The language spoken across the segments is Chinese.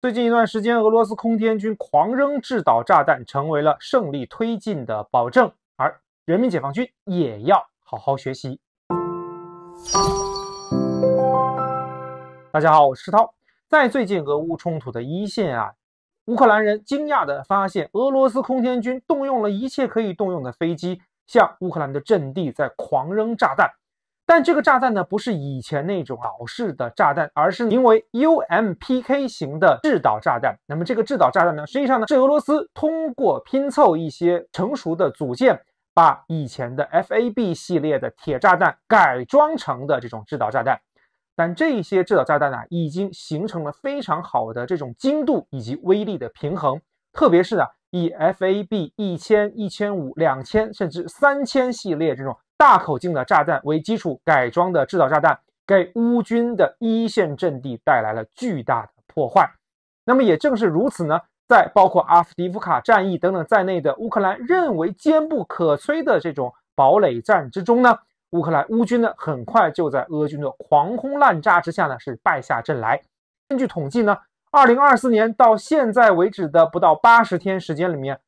最近一段时间，俄罗斯空天军狂扔制导炸弹，成为了胜利推进的保证，而人民解放军也要好好学习。大家好，我是涛。在最近俄乌冲突的一线啊，乌克兰人惊讶地发现，俄罗斯空天军动用了一切可以动用的飞机，向乌克兰的阵地在狂扔炸弹。但这个炸弹呢，不是以前那种老式的炸弹，而是名为 UMPK 型的制导炸弹。那么这个制导炸弹呢，实际上呢，是俄罗斯通过拼凑一些成熟的组件，把以前的 FAB 系列的铁炸弹改装成的这种制导炸弹。但这些制导炸弹呢，已经形成了非常好的这种精度以及威力的平衡，特别是呢。以 FAB 一千、一千五、两千甚至三千系列这种。大口径的炸弹为基础改装的制导炸弹，给乌军的一线阵地带来了巨大的破坏。那么也正是如此呢，在包括阿夫迪夫卡战役等等在内的乌克兰认为坚不可摧的这种堡垒战之中呢，乌克兰乌军呢很快就在俄军的狂轰滥炸之下呢是败下阵来。根据统计呢，二零二四年到现在为止的不到八十天时间里面。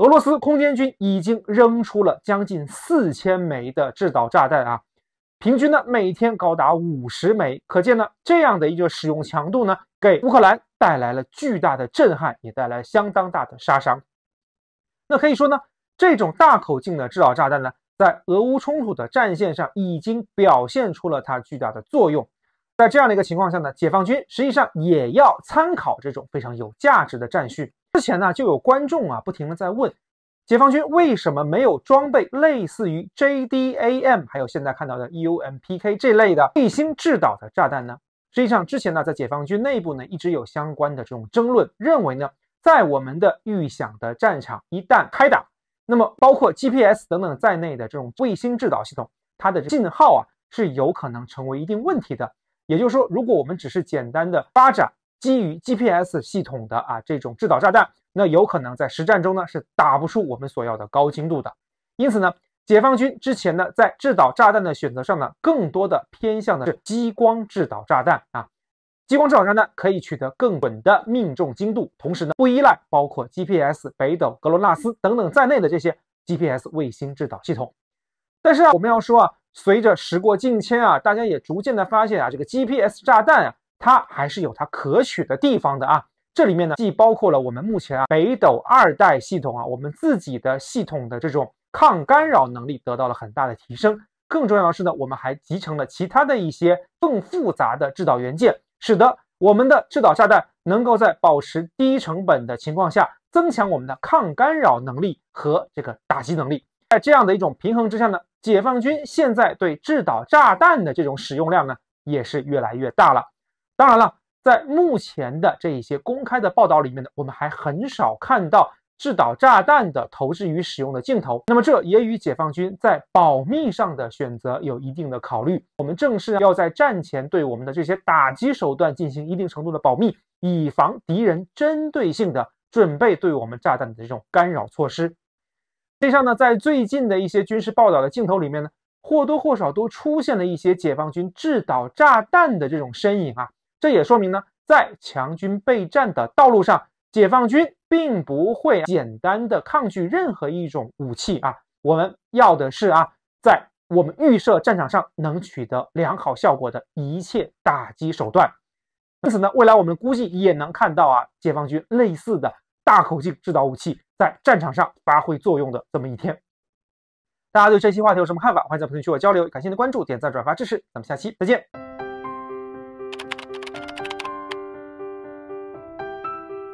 俄罗斯空间军已经扔出了将近四千枚的制导炸弹啊，平均呢每天高达五十枚，可见呢这样的一个使用强度呢，给乌克兰带来了巨大的震撼，也带来相当大的杀伤。那可以说呢，这种大口径的制导炸弹呢，在俄乌冲突的战线上已经表现出了它巨大的作用。在这样的一个情况下呢，解放军实际上也要参考这种非常有价值的战训。之前呢，就有观众啊，不停的在问，解放军为什么没有装备类似于 JDAM，还有现在看到的 UMPK 这类的卫星制导的炸弹呢？实际上，之前呢，在解放军内部呢，一直有相关的这种争论，认为呢，在我们的预想的战场一旦开打，那么包括 GPS 等等在内的这种卫星制导系统，它的信号啊，是有可能成为一定问题的。也就是说，如果我们只是简单的发展。基于 GPS 系统的啊这种制导炸弹，那有可能在实战中呢是打不出我们所要的高精度的。因此呢，解放军之前呢在制导炸弹的选择上呢，更多的偏向的是激光制导炸弹啊。激光制导炸弹可以取得更稳的命中精度，同时呢不依赖包括 GPS、北斗、格罗纳斯等等在内的这些 GPS 卫星制导系统。但是啊，我们要说，啊，随着时过境迁啊，大家也逐渐的发现啊，这个 GPS 炸弹啊。它还是有它可取的地方的啊！这里面呢，既包括了我们目前啊北斗二代系统啊，我们自己的系统的这种抗干扰能力得到了很大的提升。更重要的是呢，我们还集成了其他的一些更复杂的制导元件，使得我们的制导炸弹能够在保持低成本的情况下，增强我们的抗干扰能力和这个打击能力。在这样的一种平衡之下呢，解放军现在对制导炸弹的这种使用量呢，也是越来越大了。当然了，在目前的这一些公开的报道里面呢，我们还很少看到制导炸弹的投掷与使用的镜头。那么，这也与解放军在保密上的选择有一定的考虑。我们正是要在战前对我们的这些打击手段进行一定程度的保密，以防敌人针对性的准备对我们炸弹的这种干扰措施。实际上呢，在最近的一些军事报道的镜头里面呢，或多或少都出现了一些解放军制导炸弹的这种身影啊。这也说明呢，在强军备战的道路上，解放军并不会简单的抗拒任何一种武器啊。我们要的是啊，在我们预设战场上能取得良好效果的一切打击手段。因此呢，未来我们估计也能看到啊，解放军类似的大口径制导武器在战场上发挥作用的这么一天。大家对这期话题有什么看法？欢迎在评论区我交流。感谢您的关注、点赞、转发支持，咱们下期再见。